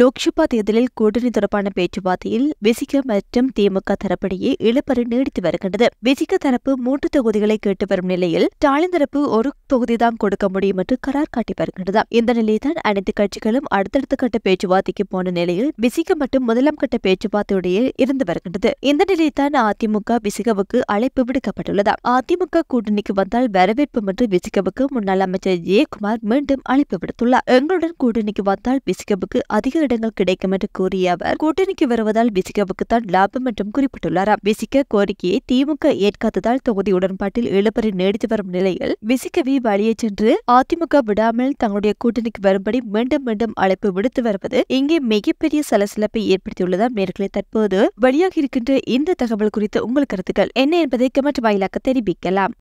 லோக்சபா தேர்தலில் கூட்டணி தொடர்பான பேச்சுவார்த்தையில் விசிக மற்றும் திமுக தரப்படியே இழப்பறி நீடித்து வருகின்றது விசிக தரப்பு மூன்று தொகுதிகளை கேட்டு வரும் நிலையில் ஸ்டாலின் தரப்பு ஒரு தொகுதிதான் கொடுக்க முடியும் என்று கரார் காட்டி வருகின்றது இந்த நிலையில்தான் அனைத்து கட்சிகளும் அடுத்தடுத்த கட்ட பேச்சுவார்த்தைக்கு போன நிலையில் விசிக மற்றும் முதலாம் கட்ட பேச்சுவார்த்தையுடைய இருந்து வருகின்றது இந்த நிலையில்தான் அதிமுக விசிகவுக்கு அழைப்பு விடுக்கப்பட்டுள்ளது அதிமுக கூட்டணிக்கு வந்தால் வரவேற்பு மற்றும் விசிகவுக்கு முன்னாள் அமைச்சர் ஜெயக்குமார் மீண்டும் அழைப்பு விடுத்துள்ளார் எங்களுடன் கூட்டணிக்கு வந்தால் விசிகவுக்கு அதிக இடங்கள் கிடைக்கும் என்று கூறிய அவர் கூட்டணிக்கு வருவதால் விசிகவுக்கு தான் லாபம் என்றும் குறிப்பிட்டுள்ளார் விசிக கோரிக்கையை திமுக ஏற்காததால் தொகுதி உடன்பாட்டில் இழுபறி நீடித்து வரும் நிலையில் விசிகவி வழியே சென்று அதிமுக விடாமல் தங்களுடைய கூட்டணிக்கு வரும்படி மீண்டும் மீண்டும் அழைப்பு விடுத்து வருவது இங்கே மிகப்பெரிய சலசலப்பை ஏற்படுத்தியுள்ளதால் நேர்களை தற்போது வெளியாகி இருக்கின்ற இந்த தகவல் குறித்த உங்கள் கருத்துக்கள் என்ன என்பதை கமெண்ட் வாயிலாக தெரிவிக்கலாம்